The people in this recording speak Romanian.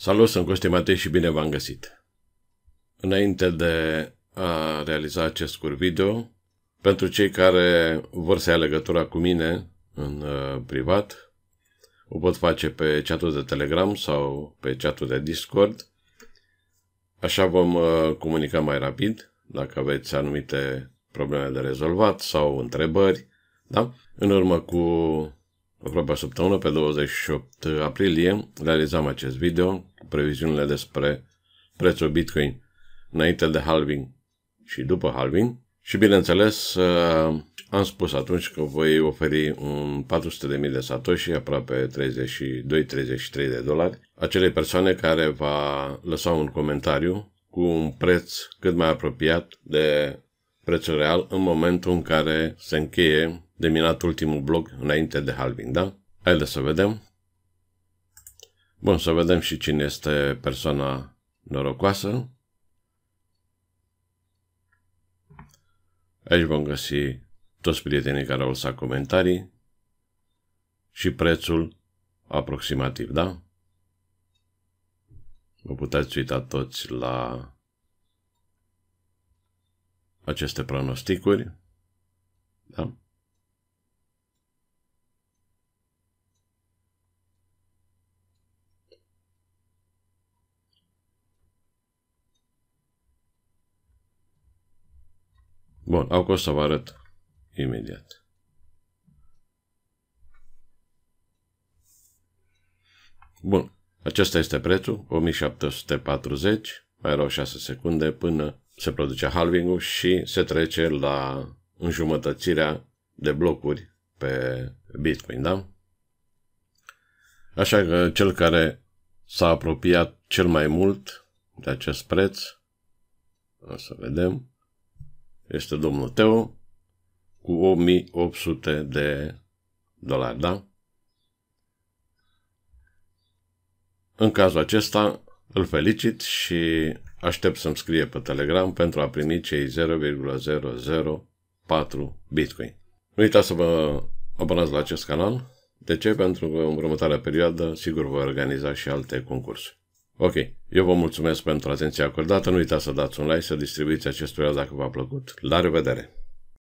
Salut, sunt Costi Matei și bine v-am găsit! Înainte de a realiza acest scurt video, pentru cei care vor să ia legătura cu mine în uh, privat, o pot face pe chatul de Telegram sau pe chatul de Discord. Așa vom uh, comunica mai rapid dacă aveți anumite probleme de rezolvat sau întrebări. Da? În urmă cu aproape o săptămână, pe 28 aprilie, realizam acest video cu previziunile despre prețul Bitcoin înainte de halving și după halving. Și bineînțeles, uh, am spus atunci că voi oferi un 400.000 de satoshi, aproape 32-33 de dolari, acelei persoane care va lăsa un comentariu cu un preț cât mai apropiat de prețul real în momentul în care se încheie de minat ultimul blog înainte de halving, da? Haideți să vedem. Bun, să vedem și cine este persoana norocoasă. Aici vom găsi toți prietenii care au lăsat comentarii și prețul aproximativ, da? Vă puteți uita toți la aceste pronosticuri. Da? Bun, acum o să vă arăt imediat. Bun, acesta este prețul, 1740, mai erau 6 secunde până se produce halving și se trece la înjumătățirea de blocuri pe Bitcoin, da? Așa că cel care s-a apropiat cel mai mult de acest preț, o să vedem, este domnul Teo cu 8800 de dolari, da? În cazul acesta îl felicit și aștept să-mi scrie pe Telegram pentru a primi cei 0,004 Bitcoin. Nu uitați să vă abonați la acest canal. De ce? Pentru că în următoarea perioadă sigur voi organiza și alte concursuri. Ok, eu vă mulțumesc pentru atenția acordată, nu uitați să dați un like, să distribuiți acest video dacă v-a plăcut. La revedere!